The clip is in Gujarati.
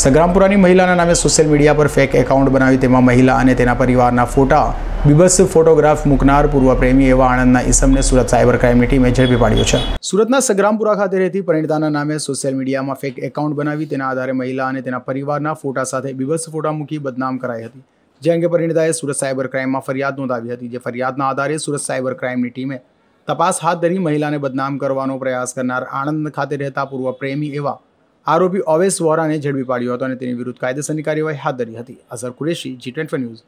સગ્રામપુરાની મહિલાના નામે સોશિયલ મીડિયા પર ફેક એકાઉન્ટ બનાવી તેમાં મહિલા અને તેના પરિવારના ફોટા બીબસ ફોટોગ્રાફ મૂકનાર પૂર્વ પ્રેમી એવા આણંદના ઇસમને સુરત સાયબર ક્રાઇમની ટીમે ઝડપી પાડ્યો છે સુરતના સગ્રામપુરા ખાતે રહેતી પરિણીતાના નામે સોશિયલ મીડિયામાં ફેક એકાઉન્ટ બનાવી તેના આધારે મહિલા અને તેના પરિવારના ફોટા સાથે બીબસ ફોટા મૂકી બદનામ કરાઈ હતી જે અંગે પરિણીતાએ સુરત સાયબર ક્રાઇમમાં ફરિયાદ નોંધાવી હતી જે ફરિયાદના આધારે સુરત સાયબર ક્રાઇમની ટીમે તપાસ હાથ ધરી મહિલાને બદનામ કરવાનો પ્રયાસ કરનાર આણંદ ખાતે રહેતા પૂર્વ પ્રેમી એવા આરોપી ઓવેસ વોરાને ઝડપી પાડ્યો હતો અને તેની વિરુદ્ધ કાયદેસરની કાર્યવાહી હાથ ધરી હતી Azhar Qureshi G twenty news